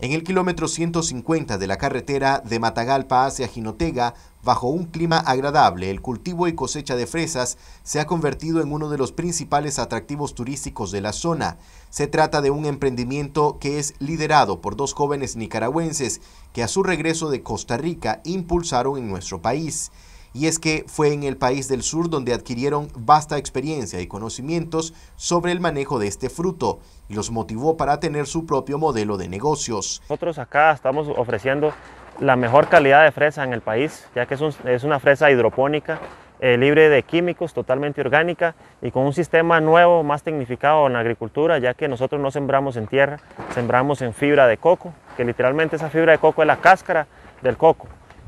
en el kilómetro 150 de la carretera de Matagalpa hacia Jinotega, bajo un clima agradable, el cultivo y cosecha de fresas se ha convertido en uno de los principales atractivos turísticos de la zona. Se trata de un emprendimiento que es liderado por dos jóvenes nicaragüenses que a su regreso de Costa Rica impulsaron en nuestro país y es que fue en el país del sur donde adquirieron vasta experiencia y conocimientos sobre el manejo de este fruto y los motivó para tener su propio modelo de negocios. Nosotros acá estamos ofreciendo la mejor calidad de fresa en el país, ya que es, una fresa hidropónica, eh, libre de químicos, totalmente orgánica y con un sistema nuevo, más tecnificado en la agricultura, ya que nosotros no sembramos en tierra, sembramos en fibra de coco, que literalmente esa fibra de coco es la cáscara del coco.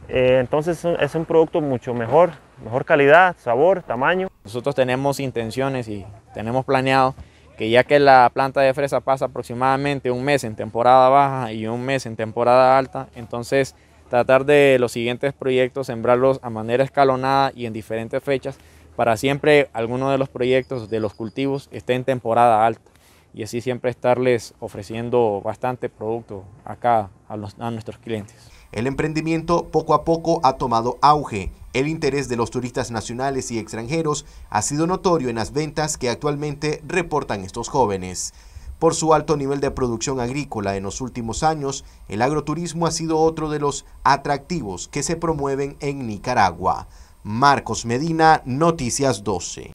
Eh, entonces es un producto mucho mejor, mejor calidad, sabor, tamaño. Nosotros tenemos intenciones y tenemos planeado que ya que la planta de fresa pasa aproximadamente un mes en temporada baja y un mes en temporada alta, entonces tratar de los siguientes proyectos, sembrarlos a manera escalonada y en diferentes fechas, para siempre alguno de los proyectos de los cultivos esté en temporada alta y así siempre estarles ofreciendo bastante producto acá a nuestros clientes. El emprendimiento poco a poco ha tomado auge. El interés de los turistas nacionales y extranjeros ha sido notorio en las ventas que actualmente reportan estos jóvenes. Por su alto nivel de producción agrícola en los últimos años, el agroturismo ha sido otro de los atractivos que se promueven en Nicaragua. Marcos Medina, Noticias 12.